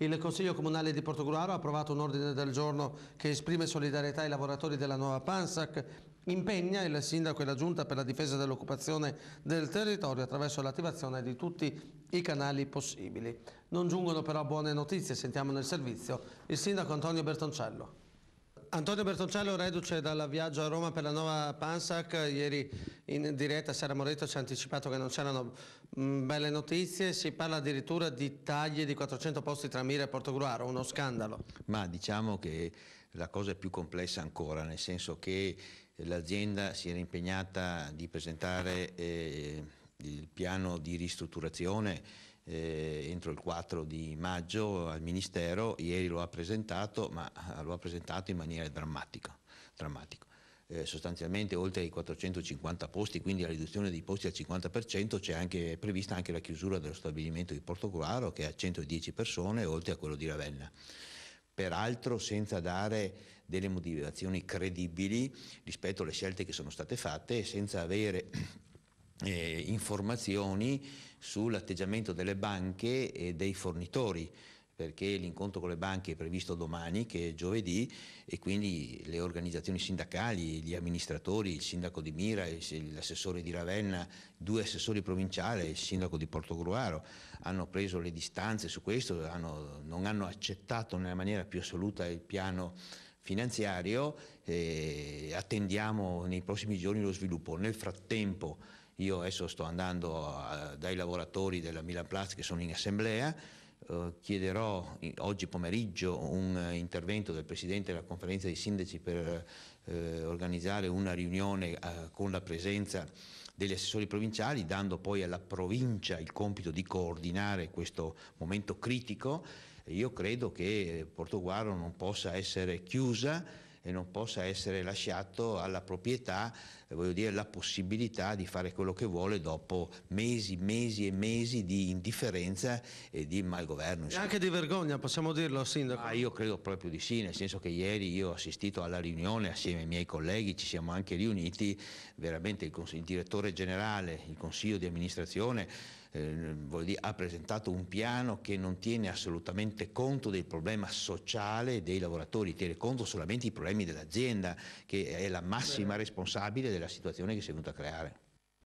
Il Consiglio Comunale di Portogruaro ha approvato un ordine del giorno che esprime solidarietà ai lavoratori della nuova PANSAC, impegna il Sindaco e la Giunta per la difesa dell'occupazione del territorio attraverso l'attivazione di tutti i canali possibili. Non giungono però buone notizie, sentiamo nel servizio il Sindaco Antonio Bertoncello. Antonio Bertoncello, reduce dal viaggio a Roma per la nuova Pansac, ieri in diretta Sara Moretto ci ha anticipato che non c'erano mm, belle notizie, si parla addirittura di tagli di 400 posti tra Mira e Portogruaro, uno scandalo. Ma diciamo che la cosa è più complessa ancora, nel senso che l'azienda si era impegnata di presentare... Eh, piano di ristrutturazione eh, entro il 4 di maggio al Ministero, ieri lo ha presentato, ma eh, lo ha presentato in maniera drammatica. drammatica. Eh, sostanzialmente oltre ai 450 posti, quindi la riduzione dei posti al 50%, c'è anche, prevista anche la chiusura dello stabilimento di Porto Coraro che a 110 persone, oltre a quello di Ravenna. Peraltro senza dare delle motivazioni credibili rispetto alle scelte che sono state fatte e senza avere eh, informazioni sull'atteggiamento delle banche e dei fornitori perché l'incontro con le banche è previsto domani, che è giovedì, e quindi le organizzazioni sindacali, gli amministratori, il sindaco di Mira, l'assessore di Ravenna, due assessori provinciali, e il sindaco di Portogruaro, hanno preso le distanze su questo, hanno, non hanno accettato nella maniera più assoluta il piano finanziario, eh, attendiamo nei prossimi giorni lo sviluppo. Nel frattempo io adesso sto andando a, eh, dai lavoratori della Milan Plaza che sono in assemblea, eh, chiederò oggi pomeriggio un eh, intervento del Presidente della Conferenza dei Sindaci per eh, organizzare una riunione eh, con la presenza degli assessori provinciali, dando poi alla provincia il compito di coordinare questo momento critico. Io credo che Portoguaro non possa essere chiusa e non possa essere lasciato alla proprietà, eh, voglio dire, la possibilità di fare quello che vuole dopo mesi, mesi e mesi di indifferenza e di malgoverno. Insomma. Anche di vergogna, possiamo dirlo, Sindaco? Ah, io credo proprio di sì, nel senso che ieri io ho assistito alla riunione assieme ai miei colleghi, ci siamo anche riuniti, veramente il, il direttore generale, il consiglio di amministrazione, eh, dire, ha presentato un piano che non tiene assolutamente conto del problema sociale dei lavoratori, tiene conto solamente dei problemi dell'azienda, che è la massima responsabile della situazione che si è venuta a creare.